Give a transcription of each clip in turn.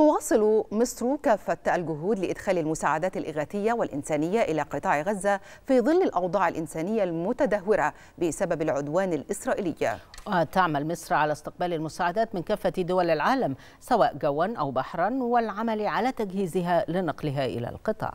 تواصل مصر كافة الجهود لإدخال المساعدات الإغاثية والإنسانية إلى قطاع غزة في ظل الأوضاع الإنسانية المتدهورة بسبب العدوان الإسرائيلي تعمل مصر على استقبال المساعدات من كافة دول العالم سواء جوا أو بحرا والعمل على تجهيزها لنقلها إلى القطاع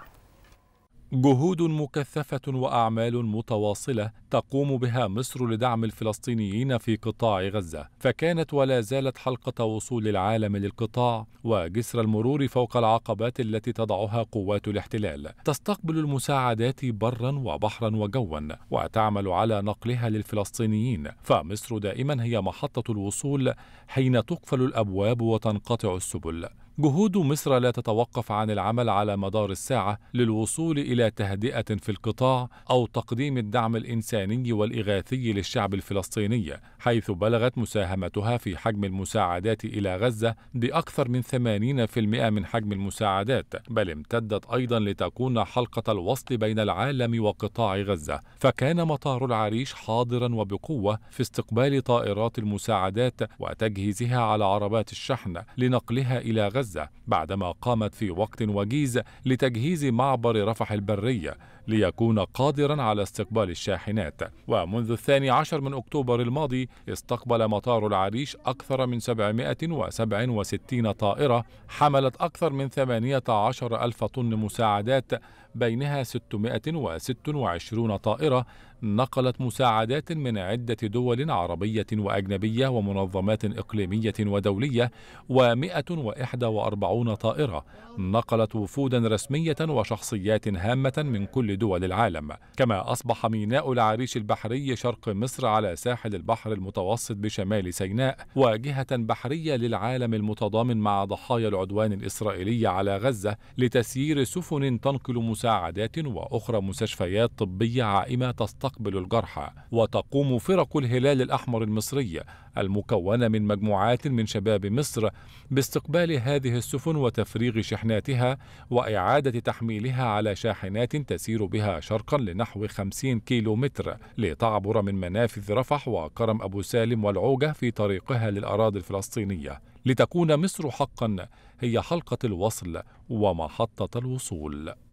جهود مكثفة وأعمال متواصلة تقوم بها مصر لدعم الفلسطينيين في قطاع غزة، فكانت ولا زالت حلقة وصول العالم للقطاع وجسر المرور فوق العقبات التي تضعها قوات الاحتلال. تستقبل المساعدات برا وبحرا وجوا، وتعمل على نقلها للفلسطينيين، فمصر دائما هي محطة الوصول حين تقفل الأبواب وتنقطع السبل. جهود مصر لا تتوقف عن العمل على مدار الساعة للوصول إلى تهدئة في القطاع أو تقديم الدعم الإنساني والإغاثي للشعب الفلسطيني حيث بلغت مساهمتها في حجم المساعدات إلى غزة بأكثر من 80% من حجم المساعدات بل امتدت أيضا لتكون حلقة الوصل بين العالم وقطاع غزة فكان مطار العريش حاضرا وبقوة في استقبال طائرات المساعدات وتجهيزها على عربات الشحن لنقلها إلى غزة غزة بعدما قامت في وقت وجيز لتجهيز معبر رفح البرية ليكون قادرا على استقبال الشاحنات ومنذ الثاني عشر من أكتوبر الماضي استقبل مطار العريش أكثر من 767 طائرة حملت أكثر من 18 ألف طن مساعدات بينها 626 طائرة نقلت مساعدات من عدة دول عربية وأجنبية ومنظمات إقليمية ودولية و141 طائرة نقلت وفودا رسمية وشخصيات هامة من كل دول العالم كما أصبح ميناء العريش البحري شرق مصر على ساحل البحر المتوسط بشمال سيناء واجهة بحرية للعالم المتضامن مع ضحايا العدوان الإسرائيلي على غزة لتسيير سفن تنقل مساعدات وأخرى مستشفيات طبية عائمة تستقبل تقبل الجرحى وتقوم فرق الهلال الأحمر المصري المكونة من مجموعات من شباب مصر باستقبال هذه السفن وتفريغ شحناتها وإعادة تحميلها على شاحنات تسير بها شرقا لنحو 50 كيلومتر لتعبر من منافذ رفح وكرم أبو سالم والعوجة في طريقها للأراضي الفلسطينية لتكون مصر حقا هي حلقة الوصل ومحطة الوصول